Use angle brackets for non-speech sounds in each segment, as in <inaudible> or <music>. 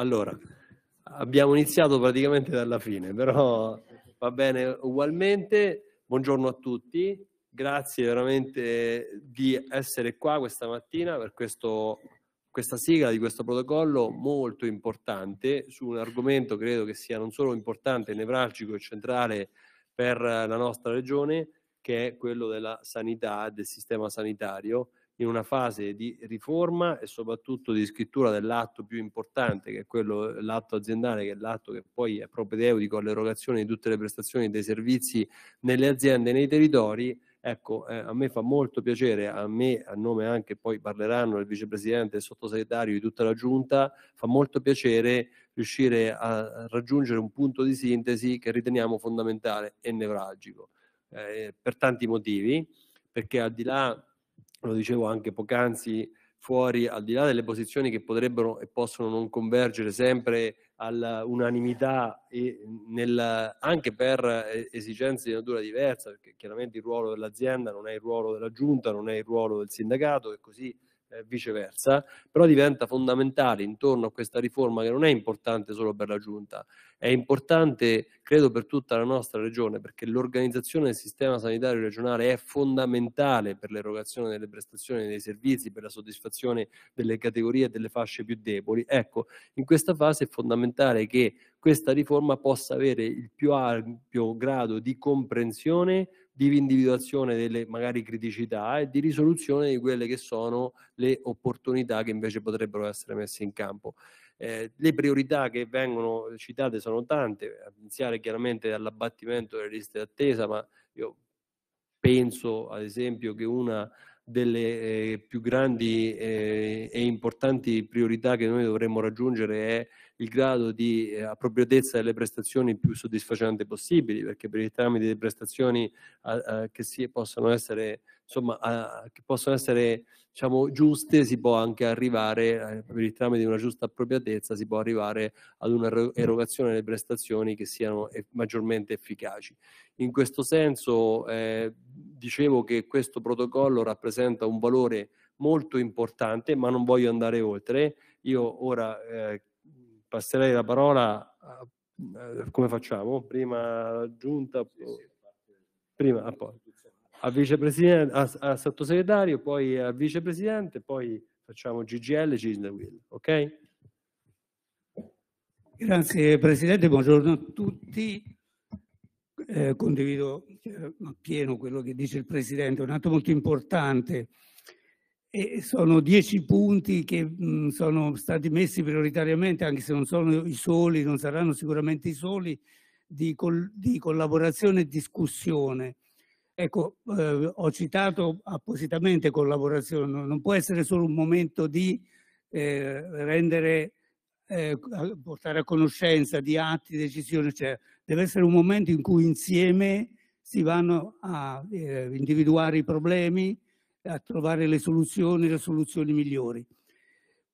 Allora, abbiamo iniziato praticamente dalla fine, però va bene ugualmente. Buongiorno a tutti, grazie veramente di essere qua questa mattina per questo, questa sigla di questo protocollo molto importante su un argomento credo che sia non solo importante, nevralgico e centrale per la nostra regione, che è quello della sanità, del sistema sanitario in una fase di riforma e soprattutto di scrittura dell'atto più importante, che è quello, l'atto aziendale, che è l'atto che poi è propedeutico all'erogazione di tutte le prestazioni dei servizi nelle aziende e nei territori. Ecco, eh, a me fa molto piacere, a me, a nome anche poi parleranno il vicepresidente e il sottosegretario di tutta la giunta, fa molto piacere riuscire a raggiungere un punto di sintesi che riteniamo fondamentale e nevralgico eh, per tanti motivi, perché al di là lo dicevo anche poc'anzi, fuori, al di là delle posizioni che potrebbero e possono non convergere sempre all'unanimità e nel, anche per eh, esigenze di natura diversa, perché chiaramente il ruolo dell'azienda non è il ruolo della giunta, non è il ruolo del sindacato e così viceversa, però diventa fondamentale intorno a questa riforma che non è importante solo per la Giunta, è importante credo per tutta la nostra regione perché l'organizzazione del sistema sanitario regionale è fondamentale per l'erogazione delle prestazioni e dei servizi, per la soddisfazione delle categorie e delle fasce più deboli. Ecco, in questa fase è fondamentale che questa riforma possa avere il più ampio grado di comprensione di individuazione delle magari criticità e di risoluzione di quelle che sono le opportunità che invece potrebbero essere messe in campo. Eh, le priorità che vengono citate sono tante, a iniziare chiaramente dall'abbattimento delle liste d'attesa, ma io penso ad esempio che una delle eh, più grandi eh, e importanti priorità che noi dovremmo raggiungere è il grado di eh, appropriatezza delle prestazioni più soddisfacente possibili, perché per il tramite delle prestazioni che si, possono essere insomma, eh, che possono essere diciamo, giuste, si può anche arrivare, eh, per il tramite di una giusta appropriatezza, si può arrivare ad un'erogazione mm. delle prestazioni che siano maggiormente efficaci. In questo senso eh, dicevo che questo protocollo rappresenta un valore molto importante, ma non voglio andare oltre. Io ora eh, passerei la parola, a, eh, come facciamo? Prima giunta, prima, ah, a poi a, a, a sottosegretario, poi a vicepresidente, poi facciamo GGL, Cisne Will, ok? Grazie Presidente, buongiorno a tutti. Eh, condivido eh, appieno quello che dice il Presidente, è un atto molto importante. E sono dieci punti che mh, mm, sono stati messi prioritariamente, anche se non sono i soli, non saranno sicuramente i soli, di, col di collaborazione e discussione Ecco, eh, ho citato appositamente collaborazione, non può essere solo un momento di eh, rendere, eh, portare a conoscenza di atti, decisioni, cioè deve essere un momento in cui insieme si vanno a eh, individuare i problemi, a trovare le soluzioni, le soluzioni migliori.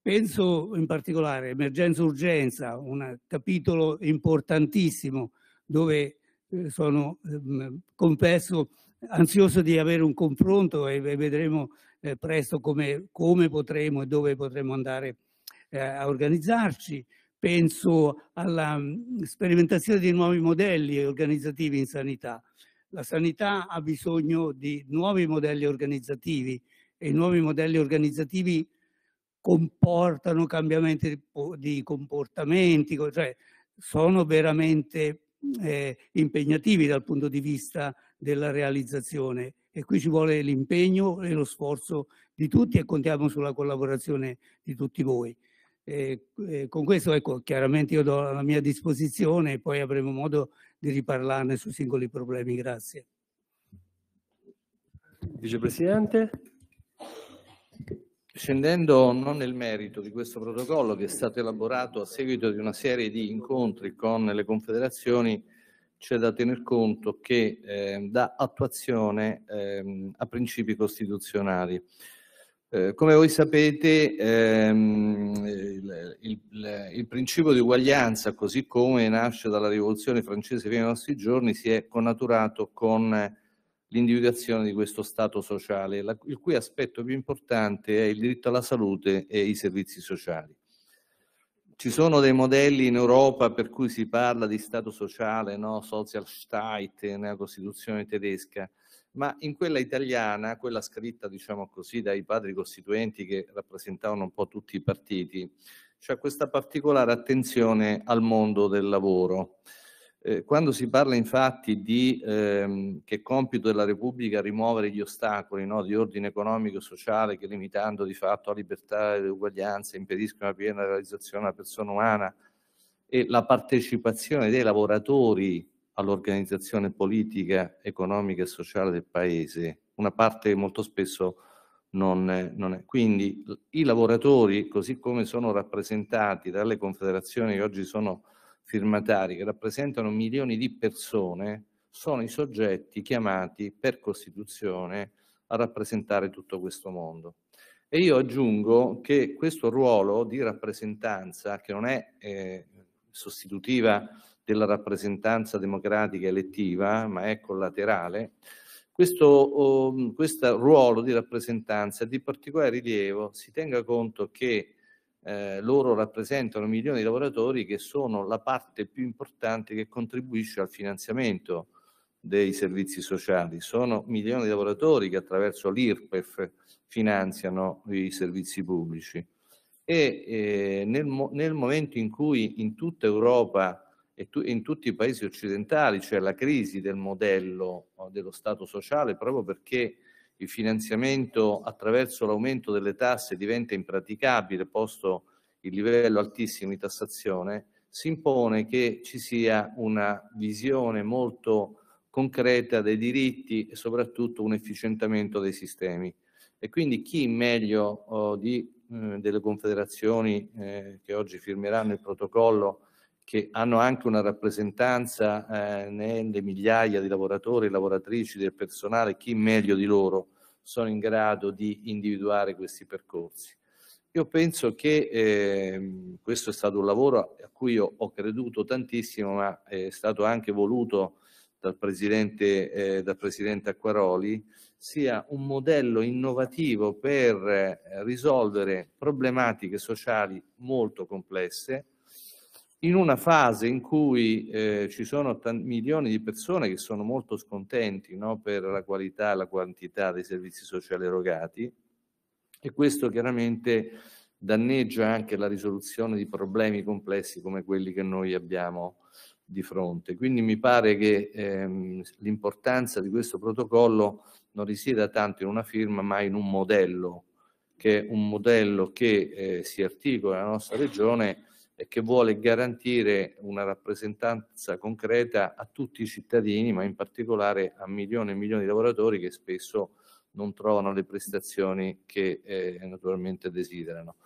Penso in particolare emergenza-urgenza, un capitolo importantissimo dove eh, sono ehm, compresso ansioso di avere un confronto e vedremo eh, presto come, come, potremo e dove potremo andare eh, a organizzarci. Penso alla mh, mm, sperimentazione di nuovi modelli organizzativi in sanità. La sanità ha bisogno di nuovi modelli organizzativi e i nuovi modelli organizzativi comportano cambiamenti di, di comportamenti, cioè sono veramente eh, impegnativi dal punto di vista della realizzazione e qui ci vuole l'impegno e lo sforzo di tutti e contiamo sulla collaborazione di tutti voi. E, e eh, con questo ecco, chiaramente io do la mia disposizione e poi avremo modo di riparlarne sui singoli problemi. Grazie. Vicepresidente. Scendendo non nel merito di questo protocollo che è stato elaborato a seguito di una serie di incontri con le confederazioni, c'è da tener conto che eh, dà attuazione eh, a principi costituzionali. Eh, come voi sapete, ehm, il, il, il, principio di uguaglianza, così come nasce dalla rivoluzione francese fino ai nostri giorni, si è connaturato con l'individuazione di questo Stato sociale, la, il cui aspetto più importante è il diritto alla salute e i servizi sociali. Ci sono dei modelli in Europa per cui si parla di Stato sociale, no? Sozialstaat nella Costituzione tedesca, ma in quella italiana, quella scritta diciamo così dai padri costituenti che rappresentavano un po' tutti i partiti, c'è questa particolare attenzione al mondo del lavoro. Eh, quando si parla infatti di ehm, che compito della Repubblica rimuovere gli ostacoli no, di ordine economico e sociale che limitando di fatto la libertà e l'uguaglianza impediscono la piena realizzazione della persona umana e la partecipazione dei lavoratori all'organizzazione politica, economica e sociale del Paese, una parte molto spesso non è, non è. Quindi i lavoratori, così come sono rappresentati dalle confederazioni che oggi sono firmatari, che rappresentano milioni di persone, sono i soggetti chiamati per Costituzione a rappresentare tutto questo mondo. E io aggiungo che questo ruolo di rappresentanza, che non è eh, sostitutiva della rappresentanza democratica elettiva, ma è collaterale, questo, um, questo ruolo di rappresentanza è di particolare rilievo, si tenga conto che eh, loro rappresentano milioni di lavoratori che sono la parte più importante che contribuisce al finanziamento dei servizi sociali. Sono milioni di lavoratori che attraverso l'IRPEF finanziano i servizi pubblici. E eh, nel, nel, momento in cui in tutta Europa e tu, in tutti i paesi occidentali c'è la crisi del modello dello Stato sociale proprio perché il finanziamento attraverso l'aumento delle tasse diventa impraticabile, posto il livello altissimo di tassazione, si impone che ci sia una visione molto concreta dei diritti e soprattutto un efficientamento dei sistemi. E quindi chi meglio oh, di, eh, delle confederazioni eh, che oggi firmeranno il protocollo che hanno anche una rappresentanza eh, nelle migliaia di lavoratori e lavoratrici del personale, chi meglio di loro sono in grado di individuare questi percorsi. Io penso che eh, questo è stato un lavoro a cui ho creduto tantissimo, ma è stato anche voluto dal Presidente, eh, dal Presidente Acquaroli, sia un modello innovativo per eh, risolvere problematiche sociali molto complesse, in una fase in cui eh, ci sono t- milioni di persone che sono molto scontenti no, per la qualità e la quantità dei servizi sociali erogati e questo chiaramente danneggia anche la risoluzione di problemi complessi come quelli che noi abbiamo di fronte. Quindi mi pare che ehm, l'importanza di questo protocollo non risieda tanto in una firma ma in un modello, che è un modello che eh, si articola nella nostra regione e che vuole garantire una rappresentanza concreta a tutti i cittadini, ma in particolare a milioni e milioni di lavoratori che spesso non trovano le prestazioni che eh, naturalmente desiderano.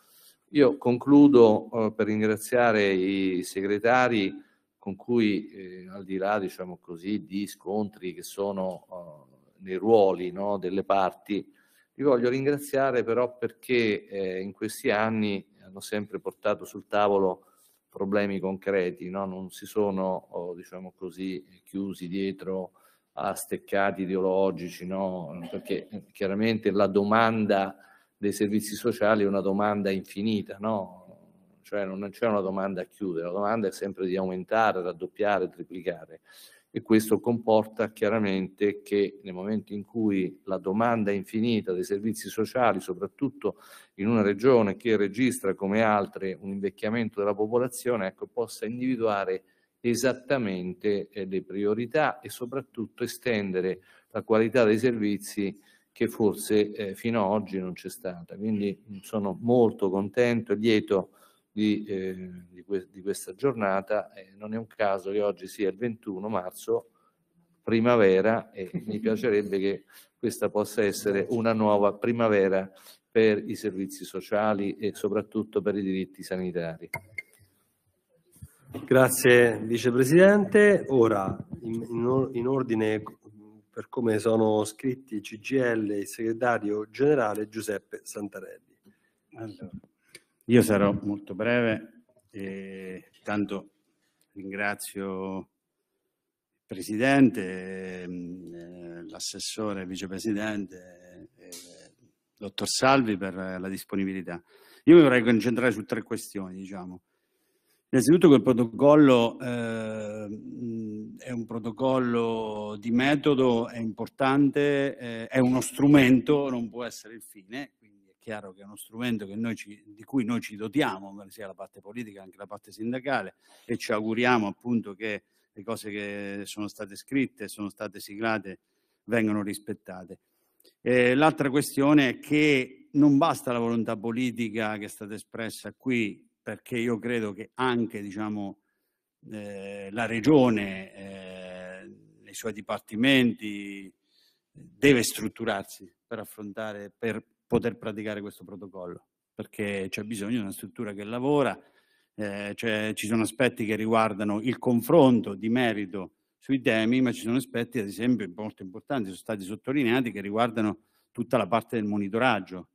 Io concludo eh, per ringraziare i segretari con cui eh, al di là diciamo così, di scontri che sono eh, nei ruoli no, delle parti, vi voglio ringraziare però perché eh, in questi anni hanno sempre portato sul tavolo problemi concreti, no? non si sono diciamo così, chiusi dietro a steccati ideologici, no? perché eh, chiaramente la domanda dei servizi sociali è una domanda infinita, no? cioè non c'è una domanda a chiudere, la domanda è sempre di aumentare, raddoppiare, triplicare e questo comporta chiaramente che nel momento in cui la domanda infinita dei servizi sociali, soprattutto in una regione che registra come altre un invecchiamento della popolazione, ecco, possa individuare esattamente eh, le priorità e soprattutto estendere la qualità dei servizi che forse eh, fino ad oggi non c'è stata. Quindi sono molto contento e lieto di, eh, di, que- di questa giornata. Eh, non è un caso che oggi sia il 21 marzo, primavera, e <laughs> mi piacerebbe che questa possa essere una nuova primavera per i servizi sociali e soprattutto per i diritti sanitari. Grazie Vicepresidente. Ora, in, in ordine per come sono scritti CGL, il segretario generale Giuseppe Santarelli. Allora. Io sarò molto breve, e tanto ringrazio il Presidente, ehm, eh, l'assessore, il Vicepresidente, il eh, Dottor Salvi per la disponibilità. Io mi vorrei concentrare su tre questioni, diciamo. Innanzitutto quel protocollo eh, è un protocollo di metodo, è importante, eh, è uno strumento, non può essere il fine, chiaro che è uno strumento ci, di cui noi ci dotiamo, sia la parte politica che la parte sindacale, e ci auguriamo appunto che le cose che sono state scritte, sono state siglate, vengano rispettate. Eh, l'altra questione è che non basta la volontà politica che è stata espressa qui, perché io credo che anche diciamo, eh, la regione, eh, nei suoi dipartimenti, eh, deve strutturarsi per affrontare, per poter praticare questo protocollo, perché c'è bisogno di una struttura che lavora, eh, cioè, ci sono aspetti che riguardano il confronto di merito sui temi, ma ci sono aspetti, ad esempio, molto importanti, sono stati sottolineati, che riguardano tutta la parte del monitoraggio.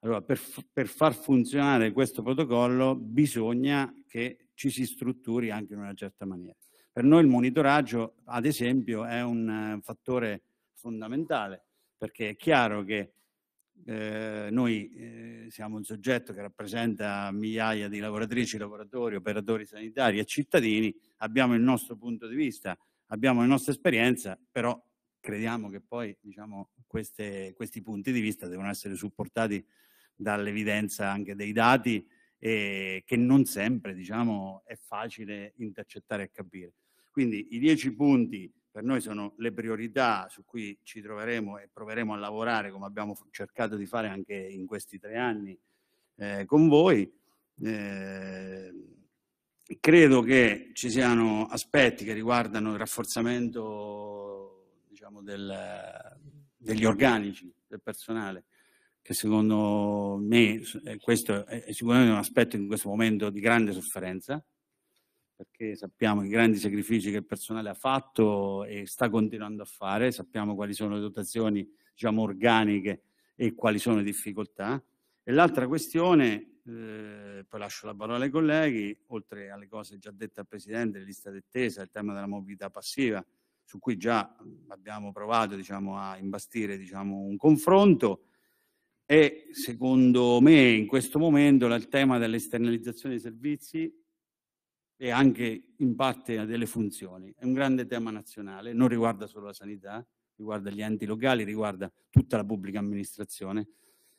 Allora, per, per far funzionare questo protocollo bisogna che ci si strutturi anche in una certa maniera. Per noi il monitoraggio, ad esempio, è un eh, fattore fondamentale, perché è chiaro che Ehm, noi eh, siamo un soggetto che rappresenta migliaia di lavoratrici, lavoratori, operatori sanitari e cittadini, abbiamo il nostro punto di vista, abbiamo la nostra esperienza, però crediamo che poi diciamo, queste, questi punti di vista devono essere supportati dall'evidenza anche dei dati e che non sempre diciamo, è facile intercettare e capire. Quindi i dieci punti per noi sono le priorità su cui ci troveremo e proveremo a lavorare come abbiamo cercato di fare anche in questi tre anni eh, con voi. Eh, credo che ci siano aspetti che riguardano il rafforzamento diciamo, del, degli organici del personale, che secondo me eh, questo è sicuramente un aspetto in questo momento di grande sofferenza, perché sappiamo i grandi sacrifici che il personale ha fatto e sta continuando a fare, sappiamo quali sono le dotazioni diciamo, organiche e quali sono le difficoltà. E l'altra questione, eh, poi lascio la parola ai colleghi, oltre alle cose già dette al Presidente, le liste d'attesa, il tema della mobilità passiva, su cui già abbiamo provato diciamo, a imbastire diciamo, un confronto, e secondo me in questo momento il tema dell'esternalizzazione dei servizi e anche in parte a delle funzioni. È un grande tema nazionale, non riguarda solo la sanità, riguarda gli enti locali, riguarda tutta la pubblica amministrazione,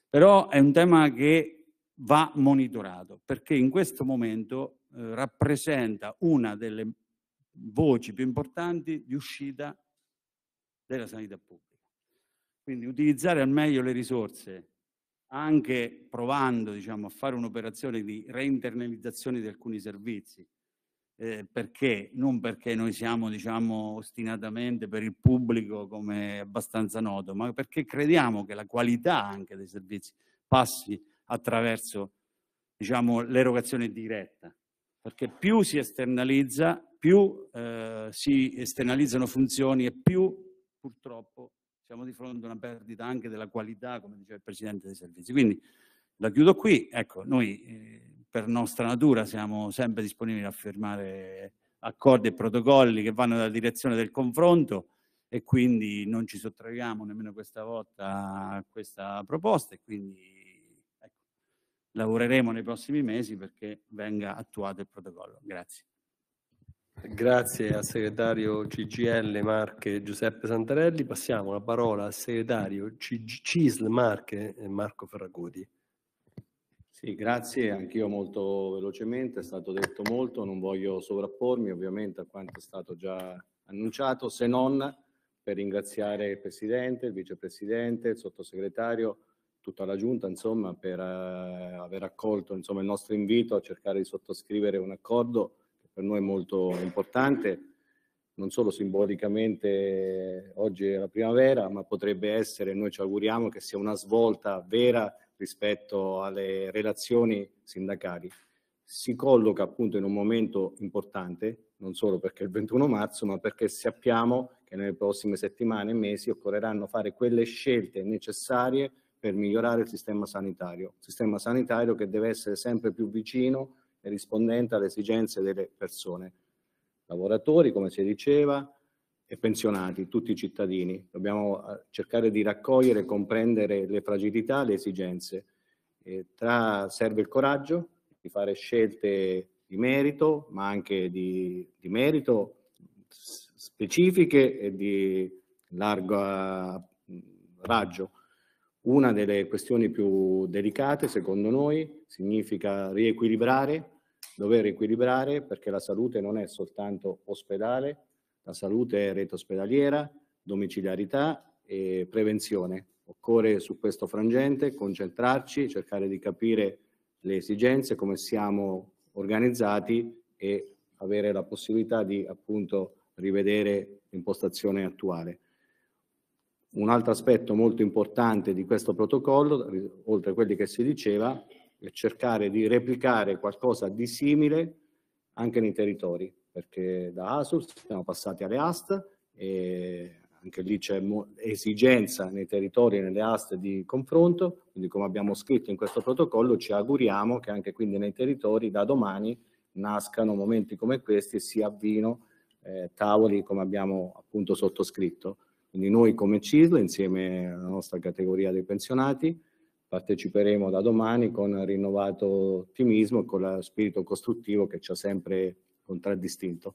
però è un tema che va monitorato perché in questo momento eh, rappresenta una delle voci più importanti di uscita della sanità pubblica. Quindi utilizzare al meglio le risorse, anche provando diciamo, a fare un'operazione di reinternalizzazione di alcuni servizi, eh, perché, non perché noi siamo diciamo, ostinatamente per il pubblico come è abbastanza noto, ma perché crediamo che la qualità anche dei servizi passi attraverso diciamo, l'erogazione diretta, perché più si esternalizza, più eh, si esternalizzano funzioni e più purtroppo siamo di fronte a una perdita anche della qualità, come diceva il Presidente dei servizi. Quindi la chiudo qui, ecco, noi... Eh, per nostra natura siamo sempre disponibili a firmare accordi e protocolli che vanno nella direzione del confronto e quindi non ci sottraiamo nemmeno questa volta a questa proposta e quindi ecco, lavoreremo nei prossimi mesi perché venga attuato il protocollo. Grazie. Grazie al segretario CGL Marche Giuseppe Santarelli. Passiamo la parola al segretario CISL Marche eh, Marco Ferraguti. Sì, grazie, anch'io molto velocemente, è stato detto molto, non voglio sovrappormi ovviamente a quanto è stato già annunciato, se non per ringraziare il Presidente, il Vicepresidente, il Sottosegretario, tutta la Giunta, insomma, per eh, aver accolto insomma, il nostro invito a cercare di sottoscrivere un accordo che per noi è molto importante, non solo simbolicamente oggi è la primavera, ma potrebbe essere, noi ci auguriamo che sia una svolta vera rispetto alle relazioni sindacali. Si colloca appunto in un momento importante, non solo perché è il 21 marzo, ma perché sappiamo che nelle prossime settimane e mesi occorreranno fare quelle scelte necessarie per migliorare il sistema sanitario, il sistema sanitario che deve essere sempre più vicino e rispondente alle esigenze delle persone, lavoratori, come si diceva, e pensionati, tutti i cittadini. Dobbiamo eh, cercare di raccogliere e comprendere le fragilità, le esigenze. E tra serve il coraggio di fare scelte di merito, ma anche di, di merito specifiche e di largo eh, raggio. Una delle questioni più delicate, secondo noi, significa riequilibrare, dover equilibrare, perché la salute non è soltanto ospedale, la salute è rete ospedaliera, domiciliarità e prevenzione. Occorre su questo frangente concentrarci, cercare di capire le esigenze, come siamo organizzati e avere la possibilità di appunto rivedere l'impostazione attuale. Un altro aspetto molto importante di questo protocollo, oltre a quelli che si diceva, è cercare di replicare qualcosa di simile anche nei territori, perché da ASUS siamo passati alle AST e anche lì c'è esigenza nei territori e nelle aste di confronto, quindi come abbiamo scritto in questo protocollo ci auguriamo che anche quindi nei territori da domani nascano momenti come questi e si avvino eh, tavoli come abbiamo appunto sottoscritto. Quindi noi come CISL insieme alla nostra categoria dei pensionati parteciperemo da domani con rinnovato ottimismo e con lo spirito costruttivo che ci ha sempre contraddistinto.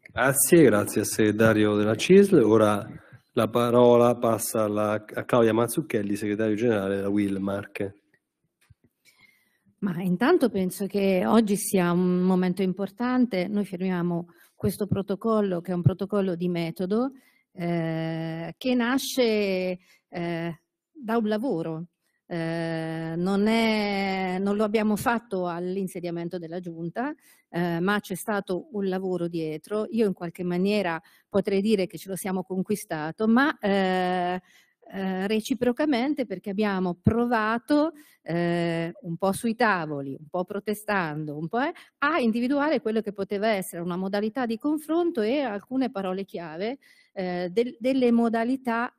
Grazie, grazie al segretario della CISL. Ora la parola passa alla, a Claudia Mazzucchelli, segretario generale della Wilmark. Ma intanto penso che oggi sia un momento importante. Noi firmiamo questo protocollo, che è un protocollo di metodo, eh, che nasce eh, da un lavoro. Eh, non, è, non, lo abbiamo fatto all'insediamento della giunta, eh, ma c'è stato un lavoro dietro. Io in qualche maniera potrei dire che ce lo siamo conquistato, ma eh, eh reciprocamente perché abbiamo provato eh, un po' sui tavoli, un po' protestando, un po' eh, a individuare quello che poteva essere una modalità di confronto e alcune parole chiave del, delle modalità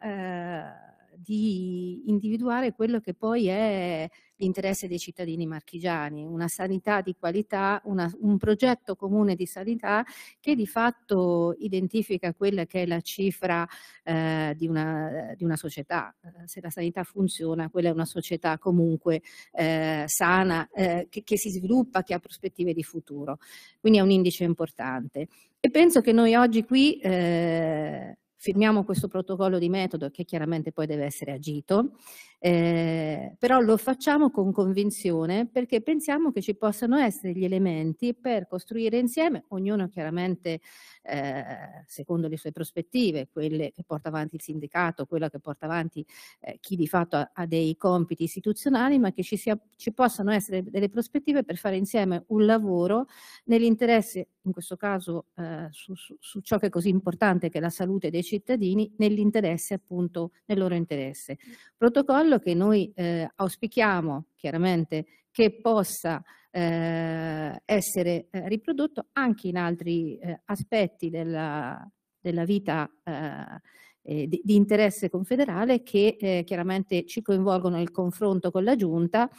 di individuare quello che poi è l'interesse dei cittadini marchigiani, una sanità di qualità, una, un progetto comune di sanità che di fatto identifica quella che è la cifra eh, di, una, di, una, società. Eh, se la sanità funziona, quella è una società comunque eh, sana, eh, che, che si sviluppa, che ha prospettive di futuro. Quindi è un indice importante. E penso che noi oggi qui eh, firmiamo questo protocollo di metodo che chiaramente poi deve essere agito, eh, però lo facciamo con convinzione perché pensiamo che ci possano essere gli elementi per costruire insieme, ognuno chiaramente eh, secondo le sue prospettive, quelle che porta avanti il sindacato, quella che porta avanti eh, chi di fatto ha, ha, dei compiti istituzionali, ma che ci, sia, ci possano essere delle prospettive per fare insieme un lavoro nell'interesse in questo caso eh, su, su, su, ciò che è così importante che è la salute dei cittadini nell'interesse appunto nel loro interesse. Protocollo che noi eh, auspichiamo chiaramente che possa eh, essere eh, riprodotto anche in altri eh, aspetti della, della vita eh, di, di, interesse confederale che chiaramente ci coinvolgono nel confronto con la Giunta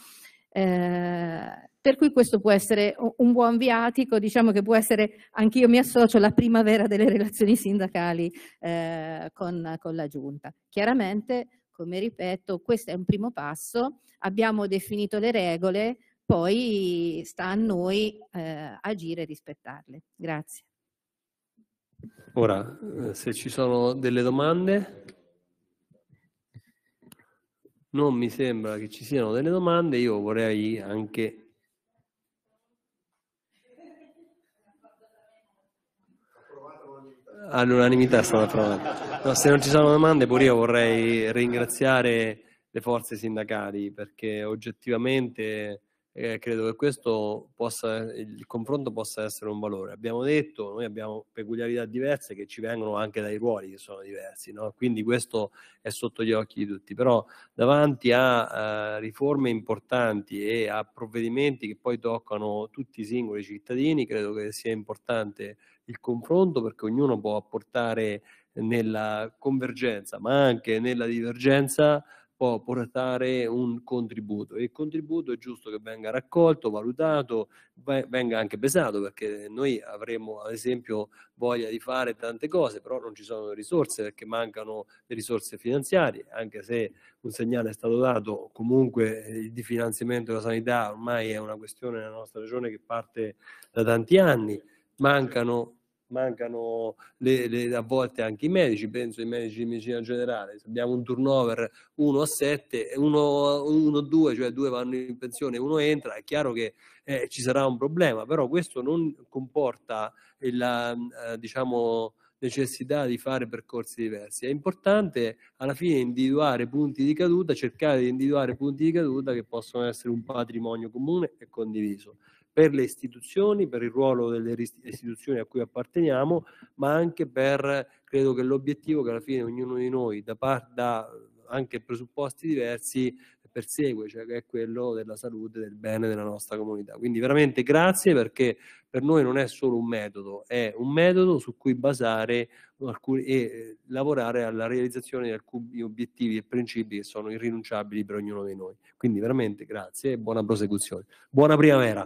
eh, per cui questo può essere un buon viatico, diciamo che può essere, anch'io mi associo alla primavera delle relazioni sindacali eh, con, con la Giunta. Chiaramente, come ripeto, questo è un primo passo, abbiamo definito le regole, poi sta a noi eh, agire e rispettarle. Grazie. Ora, eh, se ci sono delle domande... Non mi sembra che ci siano delle domande, io vorrei anche all'unanimità ah, è stata approvata. No, se non ci sono domande, pure io vorrei ringraziare le forze sindacali perché oggettivamente eh, credo che questo possa, il confronto possa essere un valore. Abbiamo detto, noi abbiamo peculiarità diverse che ci vengono anche dai ruoli che sono diversi, no? quindi questo è sotto gli occhi di tutti, però davanti a eh, riforme importanti e a provvedimenti che poi toccano tutti i singoli cittadini, credo che sia importante il confronto perché ognuno può apportare nella convergenza, ma anche nella divergenza, può portare un contributo e il contributo è giusto che venga raccolto, valutato, venga anche pesato perché noi avremo, ad esempio voglia di fare tante cose però non ci sono risorse perché mancano le risorse finanziarie anche se un segnale è stato dato comunque eh, il finanziamento della sanità ormai è una questione nella nostra regione che parte da tanti anni mancano mancano le, le, a volte anche i medici, penso ai medici di medicina generale, se abbiamo un turnover 1 a 7, 1 a 2, cioè due vanno in pensione, e uno entra, è chiaro che eh, ci sarà un problema, però questo non comporta la eh, diciamo, necessità di fare percorsi diversi. È importante alla fine individuare punti di caduta, cercare di individuare punti di caduta che possono essere un patrimonio comune e condiviso per le istituzioni, per il ruolo delle istituzioni a cui apparteniamo, ma anche per, credo che l'obiettivo che alla fine ognuno di noi, da, par, da anche presupposti diversi, persegue, cioè che è quello della salute, del bene della nostra comunità. Quindi veramente grazie perché per noi non è solo un metodo, è un metodo su cui basare alcuni, e eh, lavorare alla realizzazione di alcuni obiettivi e principi che sono irrinunciabili per ognuno di noi. Quindi veramente grazie e buona prosecuzione. Buona primavera.